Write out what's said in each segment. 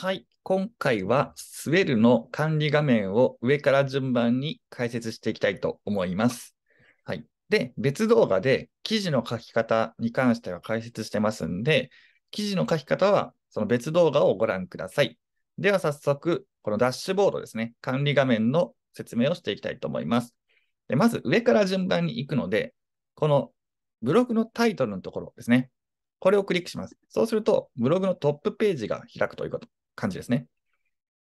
はい、今回はスウェルの管理画面を上から順番に解説していきたいと思います。はい、で、別動画で記事の書き方に関しては解説してますんで、記事の書き方はその別動画をご覧ください。では早速、このダッシュボードですね、管理画面の説明をしていきたいと思います。でまず上から順番に行くので、このブログのタイトルのところですね、これをクリックします。そうすると、ブログのトップページが開くということ感じですね。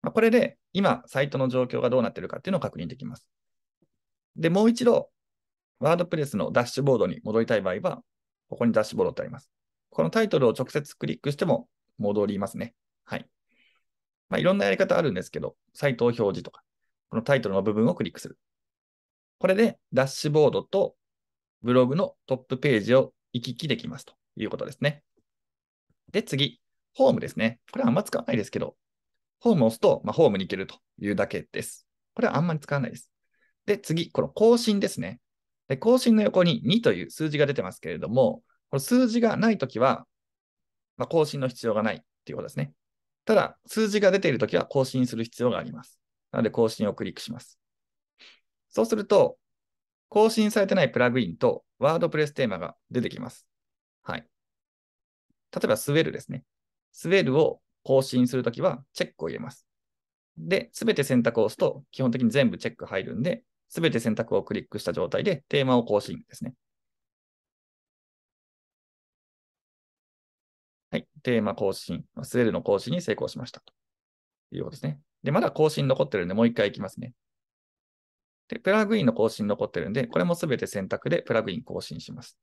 まあ、これで今、サイトの状況がどうなってるかっていうのを確認できます。で、もう一度、ワードプレスのダッシュボードに戻りたい場合は、ここにダッシュボードってあります。このタイトルを直接クリックしても戻りますね。はい。まあ、いろんなやり方あるんですけど、サイトを表示とか、このタイトルの部分をクリックする。これでダッシュボードとブログのトップページを行き来できますということですね。で、次。ホームですね。これはあんま使わないですけど、ホームを押すと、まあ、ホームに行けるというだけです。これはあんまり使わないです。で、次、この更新ですね。で更新の横に2という数字が出てますけれども、この数字がないときは、まあ、更新の必要がないということですね。ただ、数字が出ているときは更新する必要があります。なので、更新をクリックします。そうすると、更新されてないプラグインとワードプレステーマが出てきます。はい。例えば、スウェルですね。スウェルを更新するときはチェックを入れます。で、すべて選択を押すと、基本的に全部チェック入るんで、すべて選択をクリックした状態でテーマを更新ですね。はい、テーマ更新、スウェルの更新に成功しましたということですね。で、まだ更新残ってるんで、もう一回いきますね。で、プラグインの更新残ってるんで、これもすべて選択でプラグイン更新します。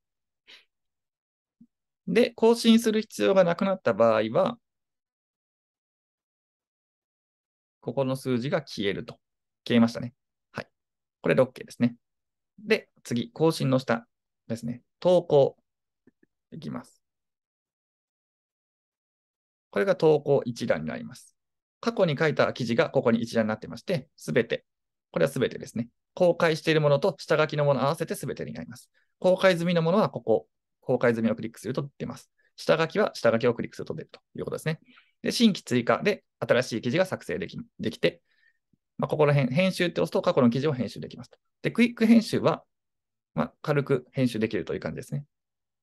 で、更新する必要がなくなった場合は、ここの数字が消えると。消えましたね。はい。これで OK ですね。で、次、更新の下ですね。投稿。いきます。これが投稿一覧になります。過去に書いた記事がここに一覧になってまして、すべて。これはすべてですね。公開しているものと下書きのもの合わせてすべてになります。公開済みのものはここ公開済みをクリックすると出ます。下書きは下書きをクリックすると出るということですね。で、新規追加で新しい記事が作成できできて、まあ、ここら辺、編集って押すと過去の記事を編集できますと。で、クイック編集は、まあ、軽く編集できるという感じですね。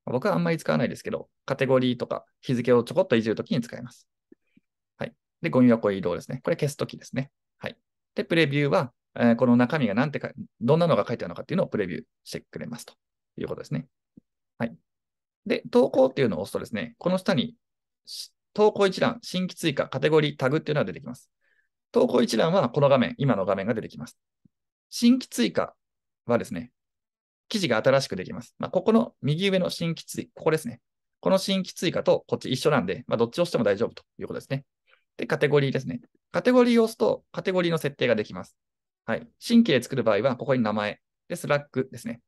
まあ、僕はあんまり使わないですけど、カテゴリーとか日付をちょこっといじるときに使います。はい。で、ゴミ箱移動ですね。これ消すときですね。はい。で、プレビューは、えー、この中身が何てか、どんなのが書いてあるのかっていうのをプレビューしてくれますということですね。はい。で、投稿っていうのを押すとですね、この下に投稿一覧、新規追加、カテゴリー、タグっていうのが出てきます。投稿一覧はこの画面、今の画面が出てきます。新規追加はですね、記事が新しくできます。まあ、ここの右上の新規追加、ここですね。この新規追加とこっち一緒なんで、まあ、どっちを押しても大丈夫ということですね。で、カテゴリーですね。カテゴリーを押すと、カテゴリーの設定ができます。はい。新規で作る場合は、ここに名前。で、スラックですね。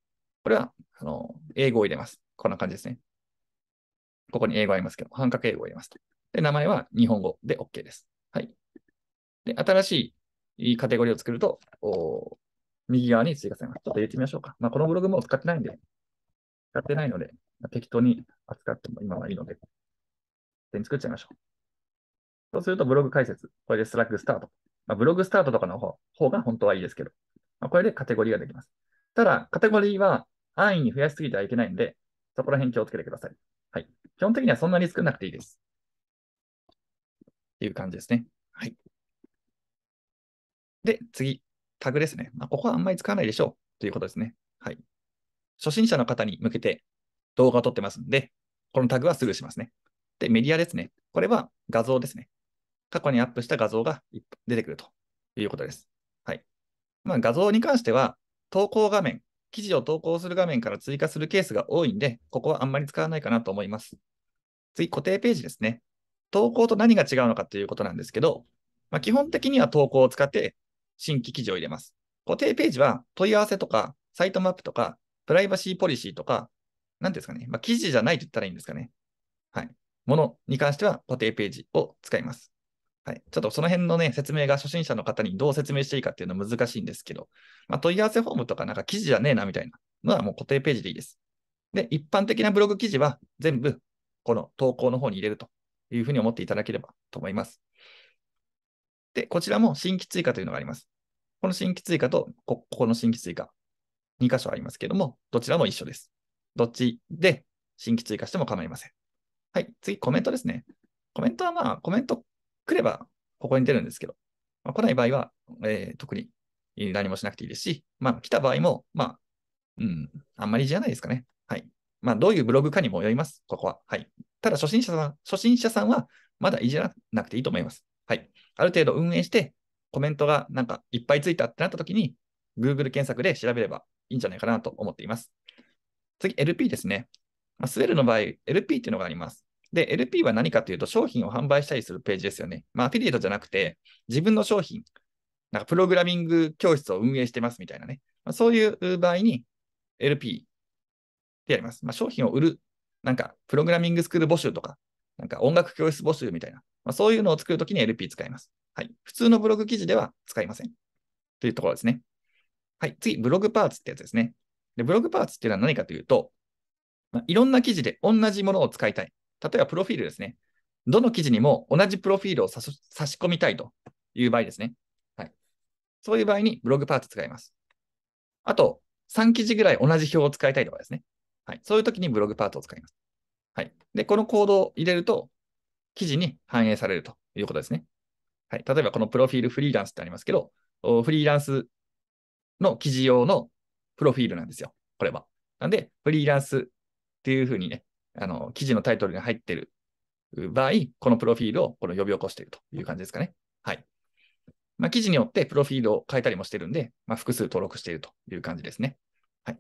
これは、あの、英語を入れます。こんな感じですね。ここに英語ありますけど、半角英語を入れますで、名前は日本語で OK です。はい。で、新しいカテゴリーを作ると、右側に追加されます。ちょっと入れてみましょうか。まあ、このブログも使ってないんで、使ってないので、適当に扱っても今はいいので、全作っちゃいましょう。そうすると、ブログ解説。これでスラックスタート。まあ、ブログスタートとかの方方が本当はいいですけど、まあ、これでカテゴリーができます。ただ、カテゴリーは安易に増やしすぎてはいけないんで、そこら辺気をつけてください。はい。基本的にはそんなに作んなくていいです。っていう感じですね。はい。で、次、タグですね。まあ、ここはあんまり使わないでしょうということですね。はい。初心者の方に向けて動画を撮ってますんで、このタグはすぐしますね。で、メディアですね。これは画像ですね。過去にアップした画像が出てくるということです。はい。まあ、画像に関しては、投稿画面記事を投稿する画面から追加するケースが多いんで、ここはあんまり使わないかなと思います。次、固定ページですね。投稿と何が違うのかということなんですけど、まあ、基本的には投稿を使って新規記事を入れます。固定ページは問い合わせとか、サイトマップとか、プライバシーポリシーとか、何ですかね、まあ、記事じゃないと言ったらいいんですかね。はい。ものに関しては固定ページを使います。はい、ちょっとその辺のね、説明が初心者の方にどう説明していいかっていうのは難しいんですけど、まあ、問い合わせフォームとかなんか記事じゃねえなみたいなのはもう固定ページでいいです。で、一般的なブログ記事は全部この投稿の方に入れるというふうに思っていただければと思います。で、こちらも新規追加というのがあります。この新規追加とこここの新規追加、2箇所ありますけども、どちらも一緒です。どっちで新規追加しても構いません。はい、次、コメントですね。コメントはまあ、コメント来れば、ここに出るんですけど、まあ、来ない場合は、えー、特に何もしなくていいですし、まあ、来た場合も、まあ、うん、あんまりじゃないですかね。はい。まあ、どういうブログかにもよります、ここは。はい。ただ、初心者さん、初心者さんは、まだいじらなくていいと思います。はい。ある程度運営して、コメントがなんかいっぱいついたってなった時に、Google 検索で調べればいいんじゃないかなと思っています。次、LP ですね。まあ、スウェルの場合、LP っていうのがあります。で、LP は何かというと、商品を販売したりするページですよね。まあ、アフィリエイトじゃなくて、自分の商品、なんかプログラミング教室を運営してますみたいなね。まあ、そういう場合に LP でやります。まあ、商品を売る、なんかプログラミングスクール募集とか、なんか音楽教室募集みたいな、まあ、そういうのを作るときに LP 使います。はい。普通のブログ記事では使いません。というところですね。はい。次、ブログパーツってやつですね。で、ブログパーツっていうのは何かというと、まあ、いろんな記事で同じものを使いたい。例えばプロフィールですね。どの記事にも同じプロフィールを差し込みたいという場合ですね。はい。そういう場合にブログパーツ使います。あと、3記事ぐらい同じ表を使いたいとかですね。はい。そういう時にブログパーツを使います。はい。で、このコードを入れると、記事に反映されるということですね。はい。例えば、このプロフィールフリーランスってありますけど、フリーランスの記事用のプロフィールなんですよ。これは。なんで、フリーランスっていうふうにね、あの、記事のタイトルに入ってる場合、このプロフィールをこの呼び起こしているという感じですかね。はい。まあ、記事によってプロフィールを変えたりもしてるんで、まあ、複数登録しているという感じですね。はい。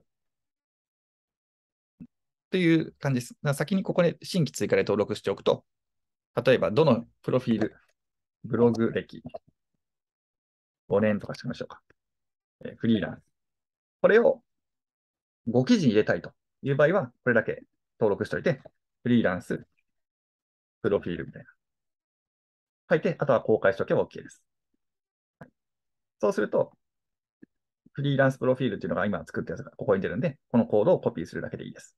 という感じです。先にここで新規追加で登録しておくと、例えばどのプロフィール、ブログ歴、5年とかしましょうか。えフリーランス。これを5記事に入れたいという場合は、これだけ登録しておいて、フリーランス、プロフィールみたいな。書いて、あとは公開しておけば OK です。そうすると、フリーランスプロフィールっていうのが今作ったやつがここに出るんで、このコードをコピーするだけでいいです。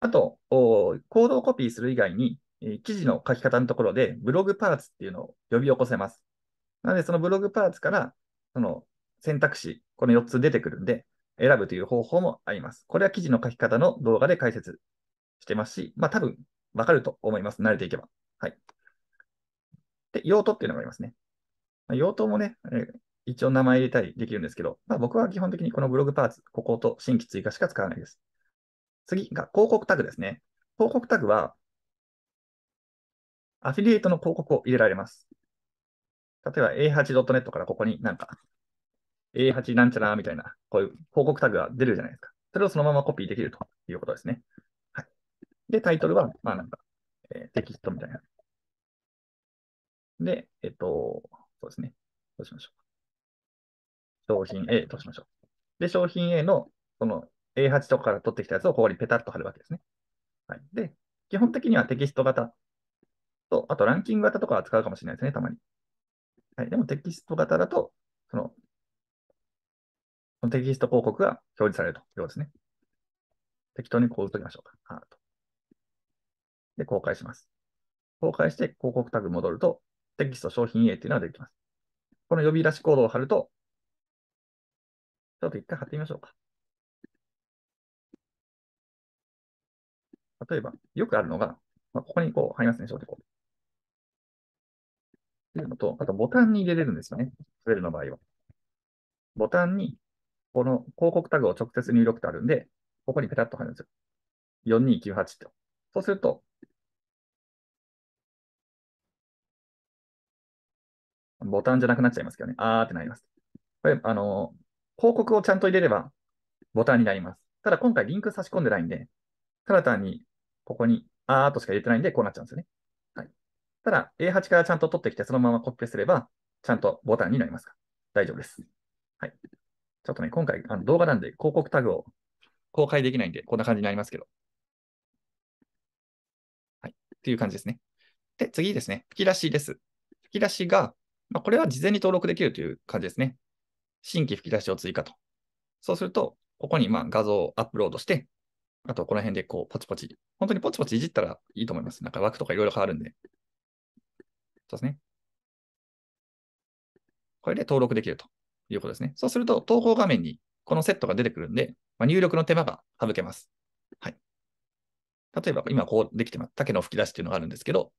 あと、コードをコピーする以外に、記事の書き方のところで、ブログパーツっていうのを呼び起こせます。なので、そのブログパーツから、その選択肢、この4つ出てくるんで、選ぶという方法もあります。これは記事の書き方の動画で解説してますし、まあ多分わかると思います。慣れていけば。はい。で、用途っていうのがありますね。まあ、用途もね、えー、一応名前入れたりできるんですけど、まあ、僕は基本的にこのブログパーツ、ここと新規追加しか使わないです。次が広告タグですね。広告タグは、アフィリエイトの広告を入れられます。例えば A8.net からここになんか A8 なんちゃらみたいな、こういう広告タグが出るじゃないですか。それをそのままコピーできるということですね。で、タイトルは、まあなんか、えー、テキストみたいな。で、えっと、そうですね。どうしましょう。商品 A としましょう。で、商品 A の、その A8 とかから取ってきたやつをここにペタッと貼るわけですね。はい。で、基本的にはテキスト型と、あとランキング型とかは使うかもしれないですね、たまに。はい。でもテキスト型だと、その、のテキスト広告が表示されるということですね。適当にこう打っときましょうか。で、公開します。公開して広告タグ戻ると、テキスト商品 A っていうのができます。この呼び出しコードを貼ると、ちょっと一回貼ってみましょうか。例えば、よくあるのが、まあ、ここにこう貼りますね、正直。っていうのと、あとボタンに入れれるんですよね。スウェルの場合は。ボタンに、この広告タグを直接入力ってあるんで、ここにペタッと貼るんですよ。4298って。そうすると、ボタンじゃなくなっちゃいますけどね。あーってなります。これ、あの、広告をちゃんと入れればボタンになります。ただ今回リンク差し込んでないんで、ただ単にここにあーとしか入れてないんで、こうなっちゃうんですよね。はい。ただ A8 からちゃんと取ってきて、そのままコピペすれば、ちゃんとボタンになりますか大丈夫です。はい。ちょっとね、今回あの動画なんで広告タグを公開できないんで、こんな感じになりますけど。はい。っていう感じですね。で、次ですね。吹き出しです。吹き出しが、まあ、これは事前に登録できるという感じですね。新規吹き出しを追加と。そうすると、ここにまあ画像をアップロードして、あとこの辺でこうポチポチ、本当にポチポチいじったらいいと思います。なんか枠とかいろいろ変わるんで。そうですね。これで登録できるということですね。そうすると、投稿画面にこのセットが出てくるんで、まあ、入力の手間が省けます。はい。例えば、今こうできてます。竹の吹き出しっていうのがあるんですけど、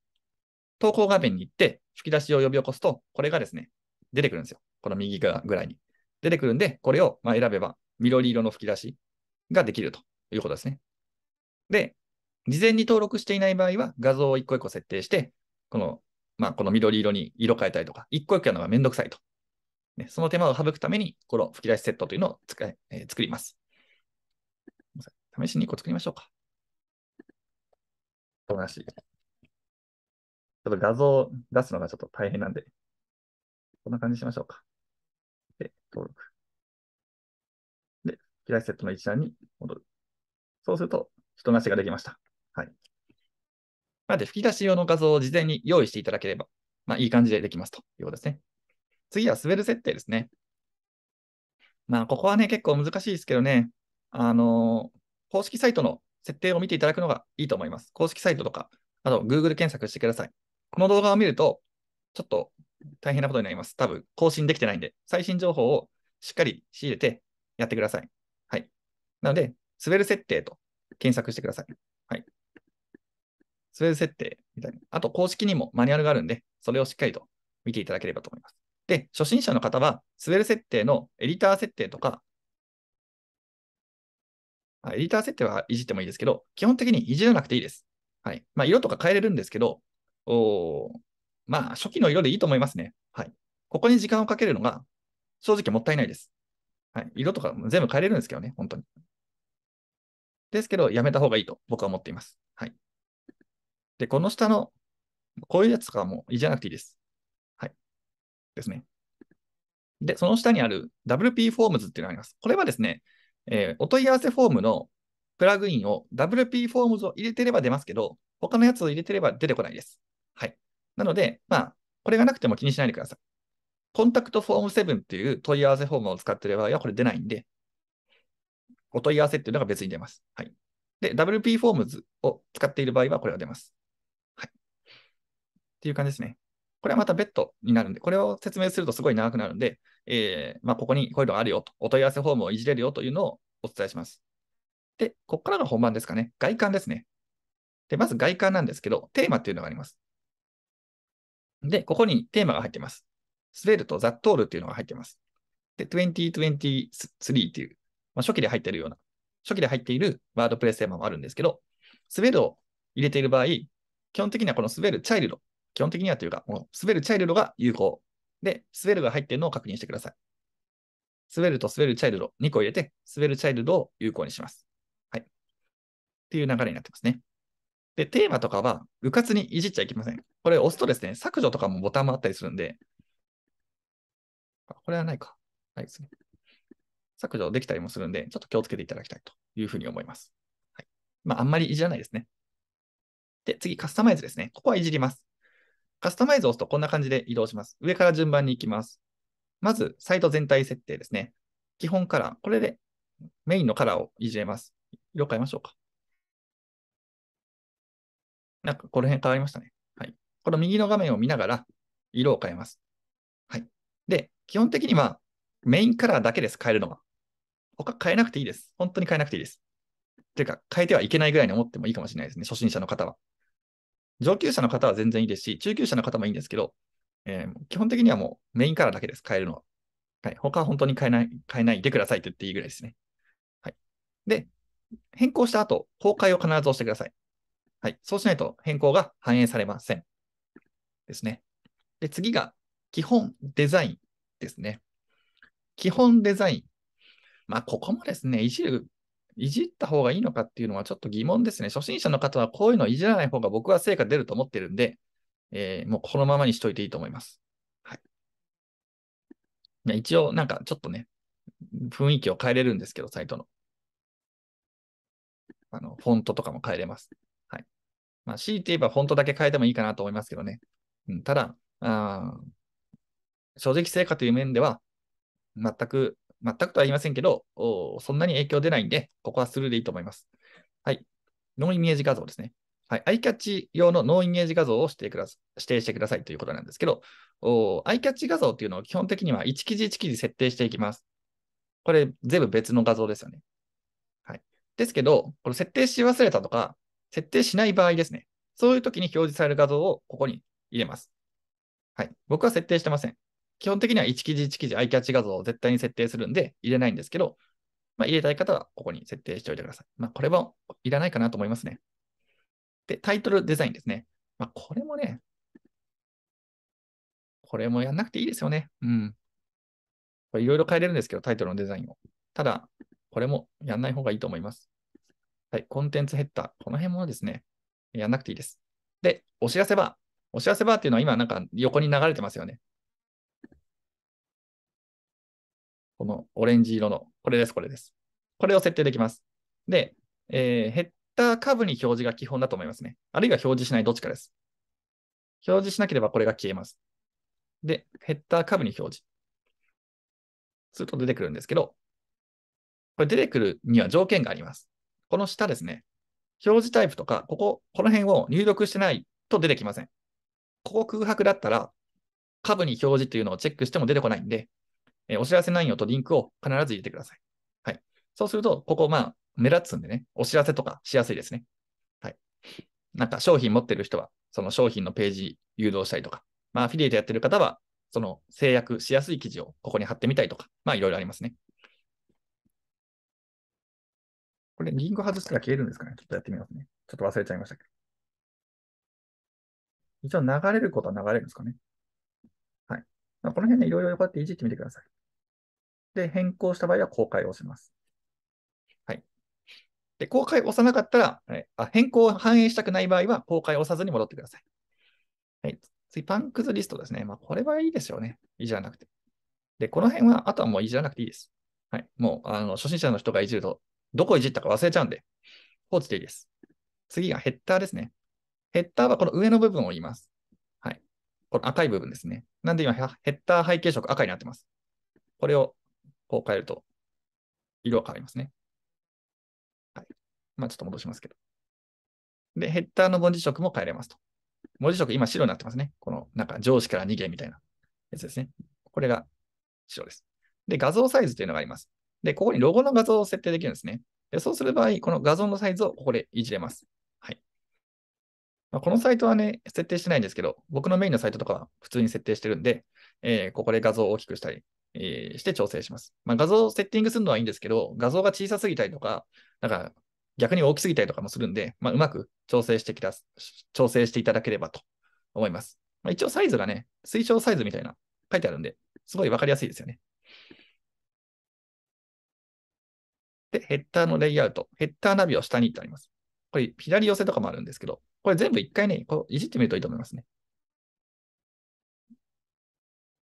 投稿画面に行って、吹き出しを呼び起こすと、これがですね、出てくるんですよ。この右側ぐらいに。出てくるんで、これをま選べば、緑色の吹き出しができるということですね。で、事前に登録していない場合は、画像を一個一個設定して、この、まあ、この緑色に色変えたりとか、一個一個やるのがめんどくさいと。ね、その手間を省くために、この吹き出しセットというのを使い、えー、作ります。試しに1個作りましょうか。しい。ちょっと画像出すのがちょっと大変なんで、こんな感じにしましょうか。で、登録。で、開きセットの一覧に戻る。そうすると、人なしができました。はい。なので、吹き出し用の画像を事前に用意していただければ、まあ、いい感じでできますということですね。次は滑る設定ですね。まあ、ここはね、結構難しいですけどね、あのー、公式サイトの設定を見ていただくのがいいと思います。公式サイトとか、あと Google 検索してください。この動画を見ると、ちょっと大変なことになります。多分、更新できてないんで、最新情報をしっかり仕入れてやってください。はい。なので、滑る設定と検索してください。はい。滑る設定みたいな。あと、公式にもマニュアルがあるんで、それをしっかりと見ていただければと思います。で、初心者の方は、滑る設定のエディター設定とか、エディター設定はいじってもいいですけど、基本的にいじらなくていいです。はい。まあ、色とか変えれるんですけど、おまあ、初期の色でいいと思いますね。はい。ここに時間をかけるのが、正直もったいないです。はい。色とか全部変えれるんですけどね、本当に。ですけど、やめた方がいいと僕は思っています。はい。で、この下の、こういうやつとかもいいじゃなくていいです。はい。ですね。で、その下にある WP フォームズっていうのがあります。これはですね、えー、お問い合わせフォームのプラグインを WP フォームズを入れてれば出ますけど、他のやつを入れてれば出てこないです。なので、まあ、これがなくても気にしないでください。コンタクトフォーム7っていう問い合わせフォームを使っている場合はこれ出ないんで、お問い合わせっていうのが別に出ます。はい。で、WP フォームズを使っている場合はこれが出ます。はい。っていう感じですね。これはまた別途になるんで、これを説明するとすごい長くなるんで、えー、まあ、ここにこういうのがあるよと、お問い合わせフォームをいじれるよというのをお伝えします。で、ここからが本番ですかね。外観ですね。で、まず外観なんですけど、テーマっていうのがあります。で、ここにテーマが入ってます。スベルとザットールっていうのが入ってます。で、2023っていう、まあ、初期で入ってるような、初期で入っているワードプレステーマもあるんですけど、スベルを入れている場合、基本的にはこのスベルチャイルド、基本的にはというか、このスベルチャイルドが有効。で、スベルが入っているのを確認してください。スベルとスベルチャイルド2個入れて、スベルチャイルドを有効にします。はい。っていう流れになってますね。で、テーマとかは、うかつにいじっちゃいけません。これ押すとですね、削除とかもボタンもあったりするんで、これはないか。ないですね。削除できたりもするんで、ちょっと気をつけていただきたいというふうに思います。はい、まあ、あんまりいじらないですね。で、次、カスタマイズですね。ここはいじります。カスタマイズを押すとこんな感じで移動します。上から順番に行きます。まず、サイト全体設定ですね。基本カラー。これでメインのカラーをいじれます。色変えましょうか。なんかこの辺変わりましたね。はい。この右の画面を見ながら色を変えます。はい。で、基本的にはメインカラーだけです、変えるのは。他変えなくていいです。本当に変えなくていいです。というか、変えてはいけないぐらいに思ってもいいかもしれないですね、初心者の方は。上級者の方は全然いいですし、中級者の方もいいんですけど、えー、基本的にはもうメインカラーだけです、変えるのは。はい、他は本当に変えない、変えないでくださいと言っていいぐらいですね。はい。で、変更した後、公開を必ず押してください。はい。そうしないと変更が反映されません。ですね。で、次が、基本デザインですね。基本デザイン。まあ、ここもですね、いじる、いじった方がいいのかっていうのはちょっと疑問ですね。初心者の方はこういうのをいじらない方が僕は成果出ると思ってるんで、えー、もうこのままにしといていいと思います。はい。一応、なんかちょっとね、雰囲気を変えれるんですけど、サイトの。あの、フォントとかも変えれます。まあ、強いて言えばフォントだけ変えてもいいかなと思いますけどね。うん、ただ、あ正直成果という面では、全く、全くとは言いませんけど、そんなに影響出ないんで、ここはスルーでいいと思います。はい。ノンイメージ画像ですね。はい。アイキャッチ用のノンイメージ画像を指定くだ指定してくださいということなんですけど、アイキャッチ画像っていうのを基本的には1記事1記事設定していきます。これ全部別の画像ですよね。はい。ですけど、これ設定し忘れたとか、設定しない場合ですね。そういう時に表示される画像をここに入れます。はい。僕は設定してません。基本的には1記事1記事アイキャッチ画像を絶対に設定するんで入れないんですけど、まあ、入れたい方はここに設定しておいてください。まあ、これはいらないかなと思いますね。で、タイトルデザインですね。まあ、これもね、これもやんなくていいですよね。うん。いろいろ変えれるんですけど、タイトルのデザインを。ただ、これもやんない方がいいと思います。はい、コンテンツヘッダー、この辺もですね、やんなくていいです。で、お知らせバお知らせバーっていうのは今なんか横に流れてますよね。このオレンジ色の、これです、これです。これを設定できます。で、えー、ヘッダー下部に表示が基本だと思いますね。あるいは表示しないどっちかです。表示しなければこれが消えます。で、ヘッダー下部に表示。すると出てくるんですけど、これ出てくるには条件があります。この下ですね、表示タイプとか、ここ、この辺を入力してないと出てきません。ここ空白だったら、下部に表示というのをチェックしても出てこないんで、えー、お知らせ内容とリンクを必ず入れてください。はい。そうすると、ここ、まあ、目立つんでね、お知らせとかしやすいですね。はい。なんか商品持ってる人は、その商品のページ誘導したりとか、まあ、アフィリエイトやってる方は、その制約しやすい記事をここに貼ってみたいとか、まあ、いろいろありますね。これ、リンク外したら消えるんですかねちょっとやってみますね。ちょっと忘れちゃいましたけど。一応流れることは流れるんですかね。はい。この辺ね、いろいろこうやっていじってみてください。で、変更した場合は公開をします。はい。で、公開を押さなかったら、はい、あ変更を反映したくない場合は公開を押さずに戻ってください。はい。次、パンクズリストですね。まあ、これはいいですよね。いじらなくて。で、この辺は、あとはもういじらなくていいです。はい。もう、あの、初心者の人がいじるとどこいじったか忘れちゃうんで、放置でいいです。次がヘッダーですね。ヘッダーはこの上の部分を言います。はい。この赤い部分ですね。なんで今、ヘッダー背景色赤になってます。これをこう変えると、色が変わりますね。はい。まあ、ちょっと戻しますけど。で、ヘッダーの文字色も変えれますと。文字色今白になってますね。このなんか上司から逃げみたいなやつですね。これが白です。で、画像サイズというのがあります。で、ここにロゴの画像を設定できるんですね。でそうする場合、この画像のサイズをここでいじれます。はいまあ、このサイトはね、設定してないんですけど、僕のメインのサイトとかは普通に設定してるんで、えー、ここで画像を大きくしたり、えー、して調整します。まあ、画像をセッティングするのはいいんですけど、画像が小さすぎたりとか、なんか逆に大きすぎたりとかもするんで、まあ、うまく調整してきた、調整していただければと思います。まあ、一応サイズがね、推奨サイズみたいな書いてあるんで、すごいわかりやすいですよね。で、ヘッダーのレイアウト、ヘッダーナビを下にってあります。これ、左寄せとかもあるんですけど、これ全部一回ね、こういじってみるといいと思いますね。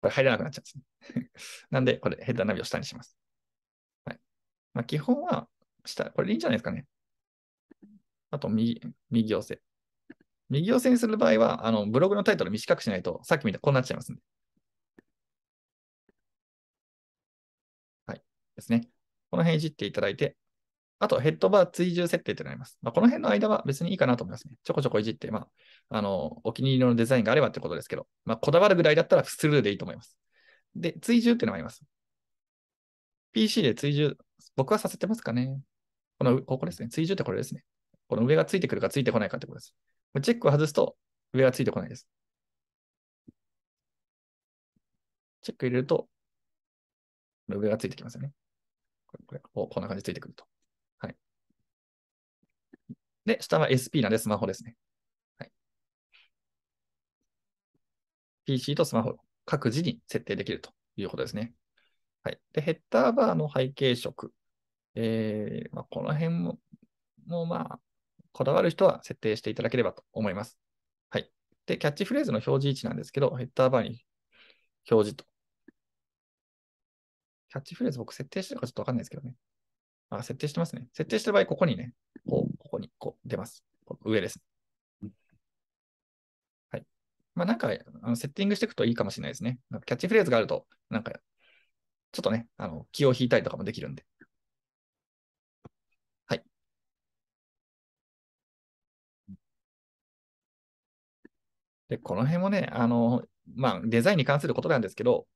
これ入らなくなっちゃうんですね。なんで、これヘッダーナビを下にします。はい。まあ、基本は、下、これでいいんじゃないですかね。あと、右、右寄せ。右寄せにする場合は、あの、ブログのタイトル短くしないと、さっき見たこうなっちゃいますんで。はい。ですね。この辺いじっていただいて、あとヘッドバー追従設定となります。まあ、この辺の間は別にいいかなと思いますね。ちょこちょこいじって、まあ、あの、お気に入りのデザインがあればってことですけど、まあ、こだわるぐらいだったらスルーでいいと思います。で、追従っていうのがあります。PC で追従、僕はさせてますかねこの、ここですね。追従ってこれですね。この上がついてくるかついてこないかってことです。チェックを外すと上がついてこないです。チェック入れると、上がついてきますよね。こんな感じついてくると。はい。で、下は SP なんでスマホですね。はい、PC とスマホ、各自に設定できるということですね。はい、でヘッダーバーの背景色、えーまあ、この辺ももまあ、こだわる人は設定していただければと思います。はい。で、キャッチフレーズの表示位置なんですけど、ヘッダーバーに表示とキャッチフレーズ僕設定してるかちょっとわかんないですけどね。あ、設定してますね。設定してる場合、ここにね、こう、ここに、こう、出ます。上です。はい。まあ、なんか、あのセッティングしていくといいかもしれないですね。なんかキャッチフレーズがあると、なんか、ちょっとね、あの、気を引いたりとかもできるんで。はい。で、この辺もね、あの、まあ、デザインに関することなんですけど、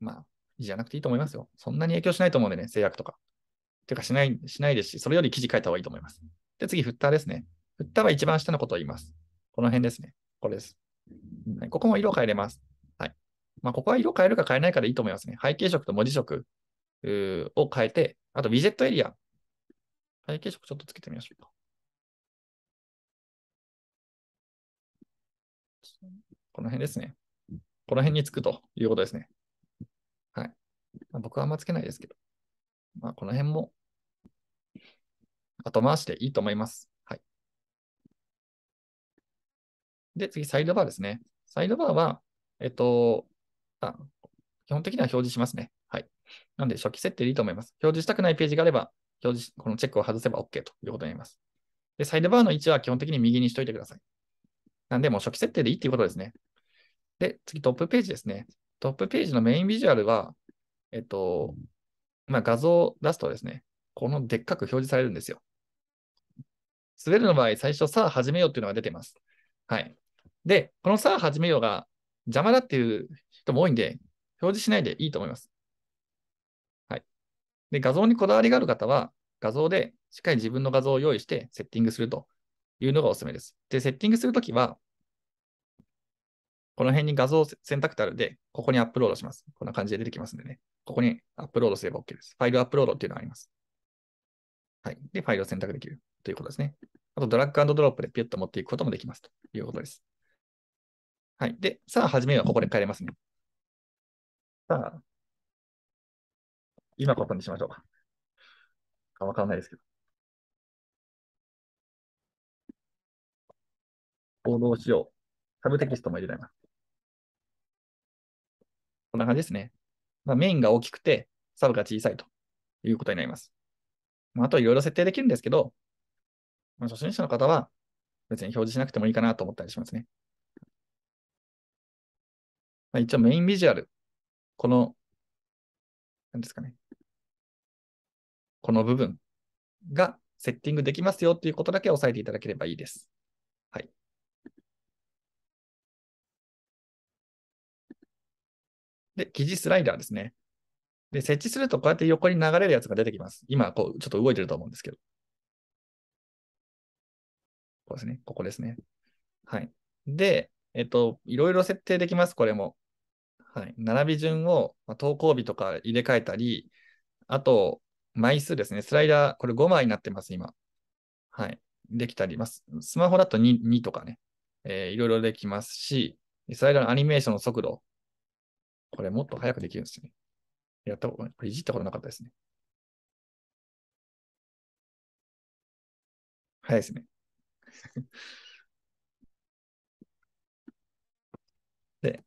まあ、じゃなくていいと思いますよ。そんなに影響しないと思うんでね、制約とか。ていうかしない、しないですし、それより記事書いた方がいいと思います。で、次、フッターですね。フッターは一番下のことを言います。この辺ですね。これです。はい、ここも色変えれます。はい。まあ、ここは色変えるか変えないかでいいと思いますね。背景色と文字色を変えて、あと、ウィジェットエリア。背景色ちょっとつけてみましょうか。この辺ですね。この辺につくということですね。まあ、僕はあんまつけないですけど、まあ、この辺も後回しでいいと思います。はい。で、次、サイドバーですね。サイドバーは、えっと、あ基本的には表示しますね。はい。なので、初期設定でいいと思います。表示したくないページがあれば、表示、このチェックを外せば OK ということになります。で、サイドバーの位置は基本的に右にしといてください。なんで、もう初期設定でいいっていうことですね。で、次、トップページですね。トップページのメインビジュアルは、えっと、まあ、画像を出すとですね、このでっかく表示されるんですよ。滑るの場合、最初、さあ始めようっていうのが出てます。はい。で、このさあ始めようが邪魔だっていう人も多いんで、表示しないでいいと思います。はい。で、画像にこだわりがある方は、画像でしっかり自分の画像を用意してセッティングするというのがおすすめです。で、セッティングするときは、この辺に画像選択ってあるんで、ここにアップロードします。こんな感じで出てきますんでね。ここにアップロードすれば OK です。ファイルアップロードっていうのがあります。はい。で、ファイルを選択できるということですね。あと、ドラッグドロップでピュッと持っていくこともできますということです。はい。で、さあ、はじめはここ変帰れますね。さあ、今ここにしましょうか。あわからないですけど。行動しよう。サブテキストも入れられます。こんな感じですね。まあ、メインが大きくて、サブが小さいということになります。まあ、あといろいろ設定できるんですけど、まあ、初心者の方は別に表示しなくてもいいかなと思ったりしますね。まあ、一応メインビジュアル。この、何ですかね。この部分がセッティングできますよっていうことだけ押さえていただければいいです。で、記事スライダーですね。で、設置するとこうやって横に流れるやつが出てきます。今、こう、ちょっと動いてると思うんですけど。こうですね。ここですね。はい。で、えっと、いろいろ設定できます、これも。はい。並び順を、まあ、投稿日とか入れ替えたり、あと、枚数ですね。スライダー、これ5枚になってます、今。はい。できたります。スマホだと 2, 2とかね、えー、いろいろできますし、スライダーのアニメーションの速度、これもっと早くできるんですね。やったこと、これいじったことなかったですね。早いですね。で、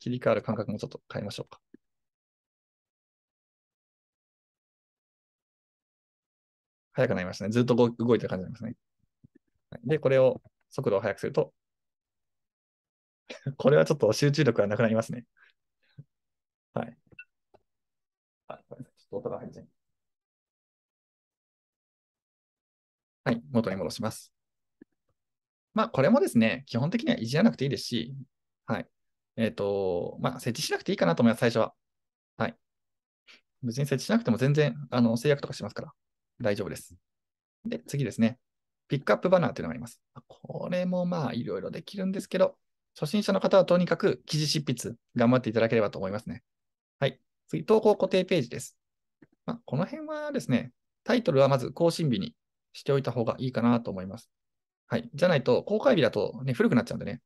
切り替わる感覚もちょっと変えましょうか。早くなりましたね。ずっと動いてる感じになりますね。で、これを速度を速くすると、これはちょっと集中力がなくなりますね。はい。あ、ごめんなさい。ちょっと音が入っちゃいはい、元に戻します。まあ、これもですね、基本的にはいじらなくていいですし、はい。えっ、ー、と、まあ、設置しなくていいかなと思います、最初は。はい。別に設置しなくても全然、あの、制約とかしますから、大丈夫です。で、次ですね。ピックアップバナーというのがあります。これもまあ、いろいろできるんですけど、初心者の方はとにかく記事執筆、頑張っていただければと思いますね。次、投稿固定ページです。まあ、この辺はですね、タイトルはまず更新日にしておいた方がいいかなと思います。はい。じゃないと、公開日だと、ね、古くなっちゃうんでね。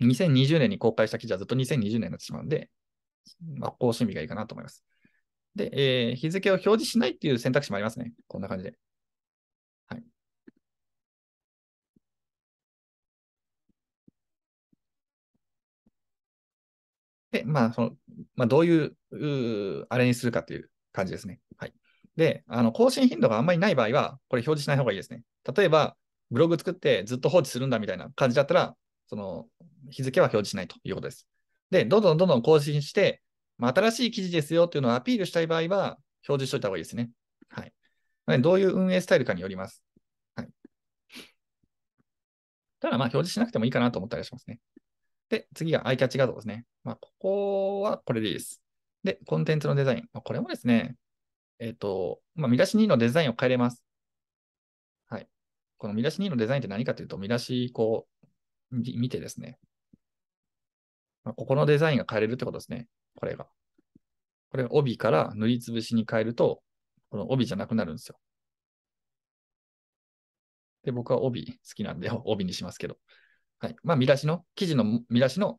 2020年に公開した記事はずっと2020年になってしまうんで、まあ、更新日がいいかなと思います。で、えー、日付を表示しないっていう選択肢もありますね。こんな感じで。はい。で、まあ、そのまあ、どういうあれにするかという感じですね。はい。で、あの更新頻度があんまりない場合は、これ表示しない方がいいですね。例えば、ブログ作ってずっと放置するんだみたいな感じだったら、その日付は表示しないということです。で、どんどんどんどん更新して、まあ、新しい記事ですよっていうのをアピールしたい場合は、表示しといた方がいいですね。はい。どういう運営スタイルかによります。はい。ただ、まあ、表示しなくてもいいかなと思ったりしますね。で、次がアイキャッチ画像ですね。まあ、ここはこれでいいです。で、コンテンツのデザイン。まあ、これもですね、えっ、ー、と、まあ、見出し2のデザインを変えれます。はい。この見出し2のデザインって何かというと、見出し、こう、見てですね、まあ、ここのデザインが変えれるってことですね。これが。これが帯から塗りつぶしに変えると、この帯じゃなくなるんですよ。で、僕は帯好きなんで、帯にしますけど。はい。まあ、見出しの、記事の見出しの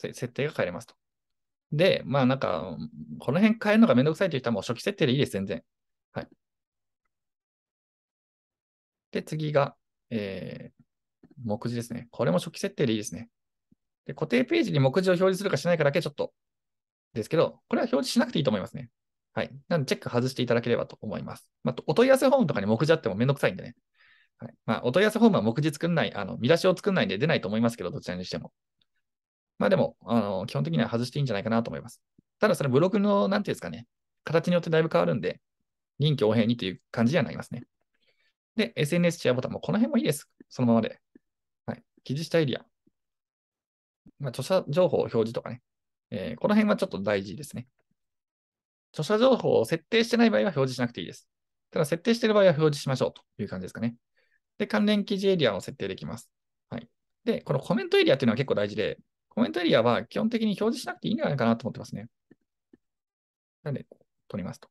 設定が変えれますと。で、まあなんか、この辺変えるのがめんどくさいという人はもう初期設定でいいです、全然。はい。で、次が、えー、目次ですね。これも初期設定でいいですね。で固定ページに目次を表示するかしないかだけちょっとですけど、これは表示しなくていいと思いますね。はい。なので、チェック外していただければと思います。まあ、お問い合わせフォームとかに目次あってもめんどくさいんでね。はいまあ、お問い合わせフォームは目次作んない、あの見出しを作んないんで出ないと思いますけど、どちらにしても。まあでも、あの基本的には外していいんじゃないかなと思います。ただ、それブログの、なんていうんですかね、形によってだいぶ変わるんで、臨機応変にという感じにはなりますね。で、SNS シェアボタンもこの辺もいいです。そのままで。はい。記事したエリア。まあ、著者情報表示とかね。えー、この辺はちょっと大事ですね。著者情報を設定してない場合は表示しなくていいです。ただ、設定してる場合は表示しましょうという感じですかね。で、関連記事エリアを設定できます。はい。で、このコメントエリアっていうのは結構大事で、コメントエリアは基本的に表示しなくていいんじゃないかなと思ってますね。なんで、取りますと。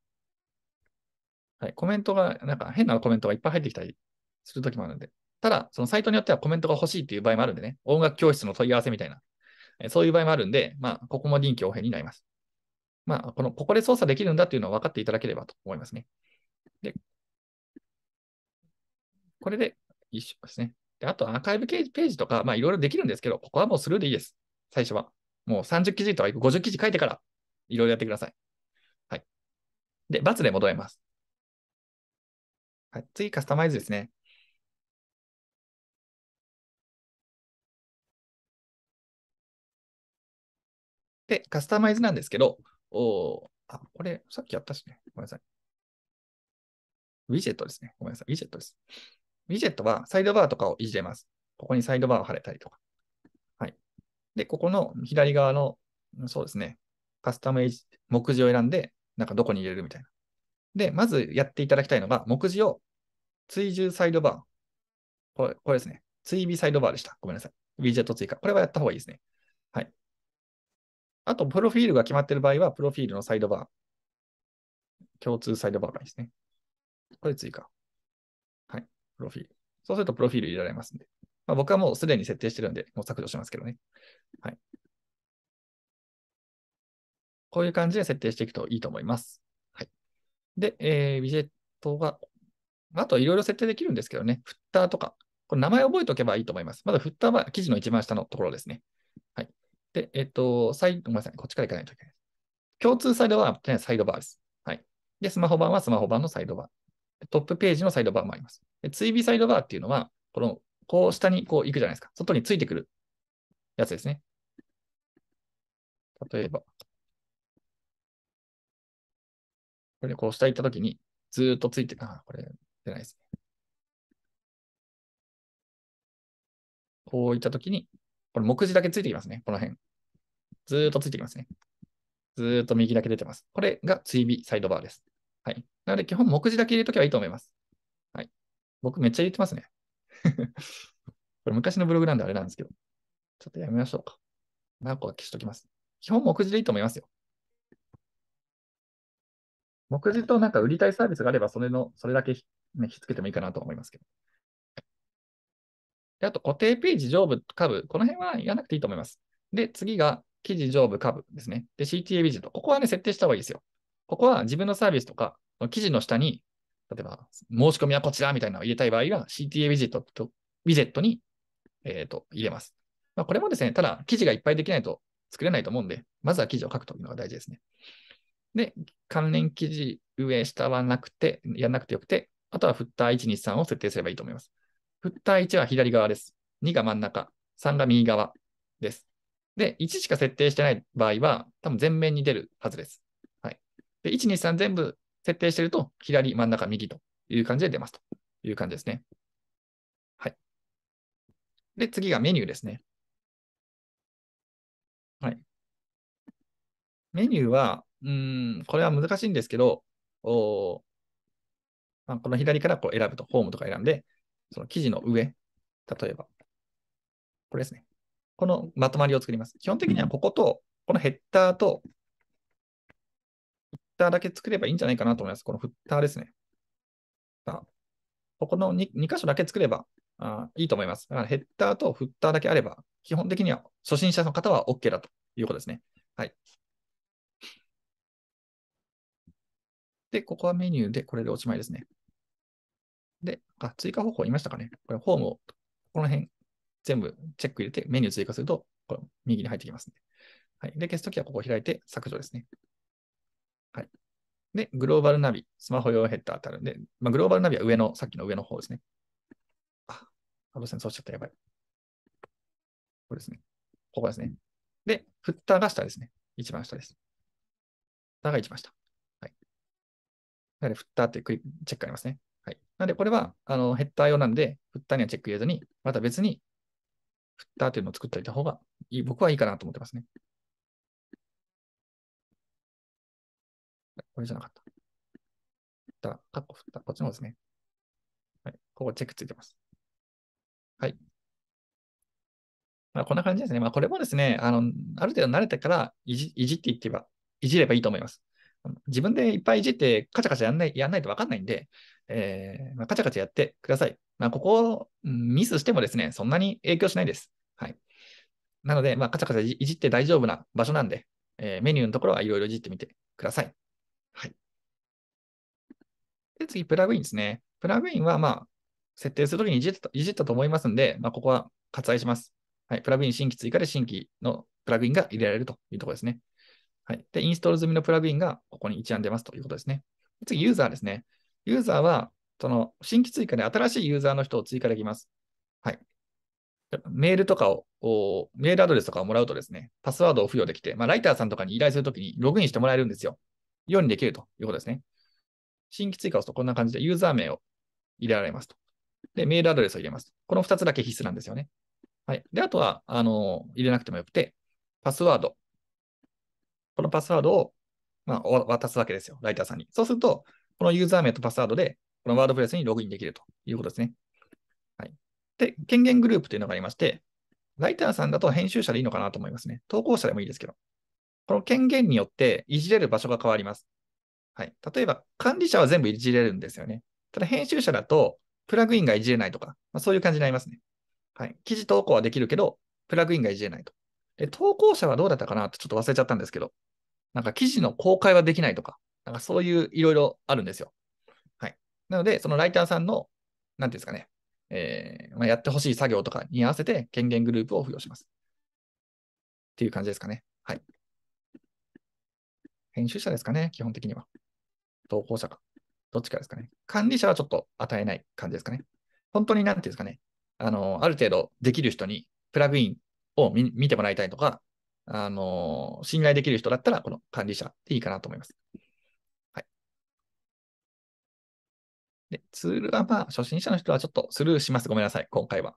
はい。コメントが、なんか変なコメントがいっぱい入ってきたりするときもあるんで。ただ、そのサイトによってはコメントが欲しいっていう場合もあるんでね、音楽教室の問い合わせみたいな、そういう場合もあるんで、まあ、ここも臨機応変になります。まあ、この、ここで操作できるんだっていうのを分かっていただければと思いますね。で、これで一緒ですね。であと、アーカイブページとか、まあ、いろいろできるんですけど、ここはもうスルーでいいです。最初は。もう30記事とか50記事書いてから、いろいろやってください。はい。で、×で戻れます。はい、次、カスタマイズですね。で、カスタマイズなんですけど、おあ、これ、さっきやったしね。ごめんなさい。ウィジェットですね。ごめんなさい。ウィジェットです。ウィジェットはサイドバーとかをいじれます。ここにサイドバーを貼れたりとか。はい。で、ここの左側の、そうですね、カスタム目次を選んで、なんかどこに入れるみたいな。で、まずやっていただきたいのが、目次を追従サイドバー。これこれですね。追尾サイドバーでした。ごめんなさい。ウィジェット追加。これはやった方がいいですね。はい。あと、プロフィールが決まっている場合は、プロフィールのサイドバー。共通サイドバーがいいですね。これ追加。プロフィール。そうするとプロフィール入れられますんで。まあ、僕はもうすでに設定してるんで、もう削除しますけどね。はい。こういう感じで設定していくといいと思います。はい。で、えー、ウィジェットは、あといろいろ設定できるんですけどね、フッターとか、これ名前覚えておけばいいと思います。まだフッターは記事の一番下のところですね。はい。で、えっ、ー、と、サイごめんなさい、こっちから行かないといけない。共通サイドバーはサイドバーです。はい。で、スマホ版はスマホ版のサイドバー。トップページのサイドバーもあります。で追尾サイドバーっていうのは、この、こう下にこう行くじゃないですか。外についてくるやつですね。例えば、これこう下行ったときに、ずっとついて、あ、これ出ないですね。こういったときに、これ目次だけついてきますね。この辺。ずっとついてきますね。ずっと右だけ出てます。これが追尾サイドバーです。はい。なので基本目次だけ入れとけばいいと思います。僕めっちゃ言ってますね。これ昔のブログなんであれなんですけど。ちょっとやめましょうか。ークは消しときます。基本、目次でいいと思いますよ。目次となんか売りたいサービスがあれば、それの、それだけ、ね、引っつけてもいいかなと思いますけど。であと、固定ページ上部、下部。この辺はやらなくていいと思います。で、次が、記事上部、下部ですね。で、CTA ビジット。ここはね、設定した方がいいですよ。ここは自分のサービスとか、記事の下に例えば、申し込みはこちらみたいなのを入れたい場合は、CTA ウィジェットと、ウィジェットに、えー、と入れます。まあ、これもですね、ただ、記事がいっぱいできないと作れないと思うんで、まずは記事を書くというのが大事ですね。で、関連記事上、下はなくて、やらなくてよくて、あとはフッター1、2、3を設定すればいいと思います。フッター1は左側です。2が真ん中、3が右側です。で、1しか設定してない場合は、多分前面に出るはずです。はい。で、1、2、3全部設定してると、左、真ん中、右という感じで出ますという感じですね。はい。で、次がメニューですね。はい。メニューは、うん、これは難しいんですけど、おまあ、この左からこう選ぶと、ホームとか選んで、その記事の上、例えば、これですね。このまとまりを作ります。基本的にはここと、このヘッダーとターだけ作ればいいんじゃないかなと思います。このフッターですね。ここの 2, 2箇所だけ作ればあいいと思います。だからヘッダーとフッターだけあれば、基本的には初心者の方は OK だということですね。はい。で、ここはメニューで、これでおしまいですね。で、あ追加方法言いましたかね。これ、フォームを、この辺、全部チェック入れて、メニュー追加すると、こ右に入ってきますね。はい。で、消すときはここを開いて削除ですね。はい。で、グローバルナビ、スマホ用ヘッダーたるんで、まあ、グローバルナビは上の、さっきの上の方ですね。あ、アブセンそうしちゃった、やばい。これですね。ここですね。で、フッターが下ですね。一番下です。フッターが一番下。はい。なので、フッターってクリチェックありますね。はい。なので、これはあのヘッダー用なんで、フッターにはチェック入れずに、また別にフッターというのを作っておいた方がいい、僕はいいかなと思ってますね。これじゃなかった。振った。カッコ振った。こっちの方ですね。はい。ここチェックついてます。はい。まあ、こんな感じですね。まあ、これもですね、あの、ある程度慣れてからいじいじっていけば、いじればいいと思います。自分でいっぱいいじって、カチャカチャやんないやんないと分かんないんで、えーまあ、カチャカチャやってください。まあ、ここをミスしてもですね、そんなに影響しないです。はい。なので、まあ、カチャカチャいじって大丈夫な場所なんで、えー、メニューのところはいろいろいじってみてください。はい。で、次、プラグインですね。プラグインは、まあ、設定するときにいじったいじったと思いますので、まあ、ここは割愛します。はい。プラグイン新規追加で新規のプラグインが入れられるというところですね。はい。で、インストール済みのプラグインがここに一覧出ますということですね。次、ユーザーですね。ユーザーは、その新規追加で新しいユーザーの人を追加できます。はい。メールとかを、メールアドレスとかをもらうとですね、パスワードを付与できて、まあ、ライターさんとかに依頼するときにログインしてもらえるんですよ。ようにできるということですね。新規追加を押すとこんな感じでユーザー名を入れられますと。で、メールアドレスを入れます。この2つだけ必須なんですよね。はい。で、あとは、あの、入れなくてもよくて、パスワード。このパスワードを、まあ、渡すわけですよ。ライターさんに。そうすると、このユーザー名とパスワードで、このワードプレスにログインできるということですね。はい。で、権限グループというのがありまして、ライターさんだと編集者でいいのかなと思いますね。投稿者でもいいですけど。この権限によっていじれる場所が変わります。はい。例えば、管理者は全部いじれるんですよね。ただ、編集者だと、プラグインがいじれないとか、まあ、そういう感じになりますね。はい。記事投稿はできるけど、プラグインがいじれないと。で、投稿者はどうだったかなとちょっと忘れちゃったんですけど、なんか記事の公開はできないとか、なんかそういういろいろあるんですよ。はい。なので、そのライターさんの、なんていうんですかね、えーまあ、やってほしい作業とかに合わせて権限グループを付与します。っていう感じですかね。編集者ですかね、基本的には。投稿者か。どっちかですかね。管理者はちょっと与えない感じですかね。本当になんていうんですかね。あの、ある程度できる人にプラグインを見てもらいたいとか、あの、信頼できる人だったら、この管理者でいいかなと思います。はい。で、ツールはまあ、初心者の人はちょっとスルーします。ごめんなさい、今回は。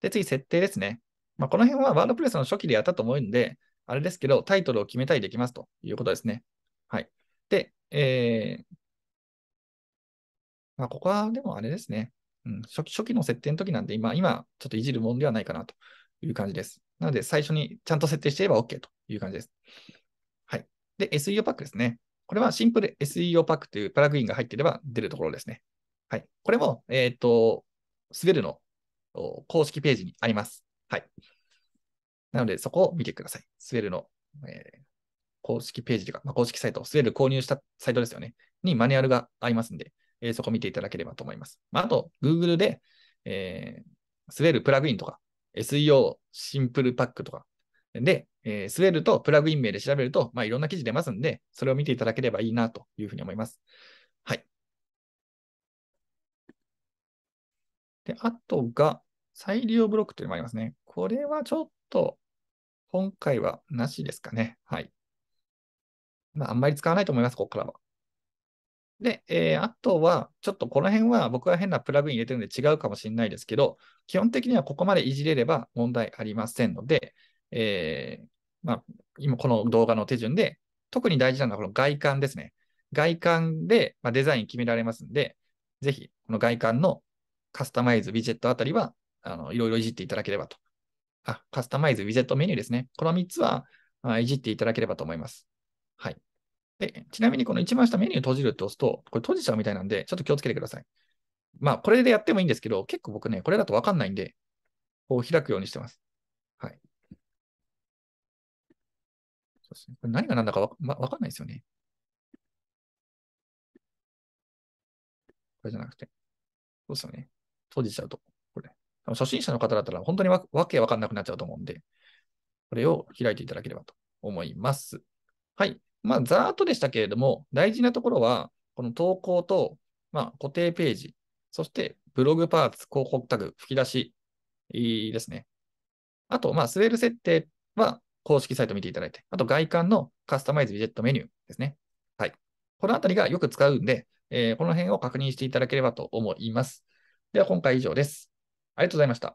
で、次、設定ですね。まあ、この辺はワードプレスの初期でやったと思うんで、あれですけど、タイトルを決めたりできますということですね。はい。で、えー、まあ、ここはでもあれですね。うん、初期初期の設定の時なんで、今、今、ちょっといじるもんではないかなという感じです。なので、最初にちゃんと設定していれば OK という感じです。はい。で、SEO パックですね。これはシンプル SEO パックというプラグインが入っていれば出るところですね。はい。これも、えっ、ー、と、すべるの公式ページにあります。はい。なので、そこを見てください。スウルの、えー、公式ページとか、まあ、公式サイト、スウェル購入したサイトですよね、にマニュアルがありますんで、えー、そこ見ていただければと思います。まあ、あと、Google で、えー、ェルプラグインとか、SEO シンプルパックとか、で、えー、ェルとプラグイン名で調べると、まあ、いろんな記事出ますんで、それを見ていただければいいなというふうに思います。はい。で、あとが、再利用ブロックというのもありますね。これはちょっと、今回はなしですかね。はい。まあ、あんまり使わないと思います、ここからは。で、えー、あとは、ちょっとこの辺は僕が変なプラグイン入れてるんで違うかもしれないですけど、基本的にはここまでいじれれば問題ありませんので、えー、まあ、今この動画の手順で、特に大事なのはこの外観ですね。外観で、まあ、デザイン決められますんで、ぜひ、この外観のカスタマイズウィジェットあたりは、あの、いろいろいじっていただければと。あ、カスタマイズウィジェットメニューですね。この3つは、あいじっていただければと思います。はい。で、ちなみにこの一番下メニュー閉じるって押すと、これ閉じちゃうみたいなんで、ちょっと気をつけてください。まあ、これでやってもいいんですけど、結構僕ね、これだとわかんないんで、こう開くようにしてます。はい。そうですね。これ何が何だかわ、ま、わかんないですよね。これじゃなくて。そうですよね。閉じちゃうと。これ。初心者の方だったら本当にわわけわかんなくなっちゃうと思うんで、これを開いていただければと思います。はい。まあ、ざーっとでしたけれども、大事なところは、この投稿と、まあ、固定ページ、そしてブログパーツ、広告タグ、吹き出しですね。あと、まあ、スウェル設定は公式サイト見ていただいて、あと外観のカスタマイズビジェットメニューですね。はい。このあたりがよく使うんで、えー、この辺を確認していただければと思います。では、今回以上です。ありがとうございました。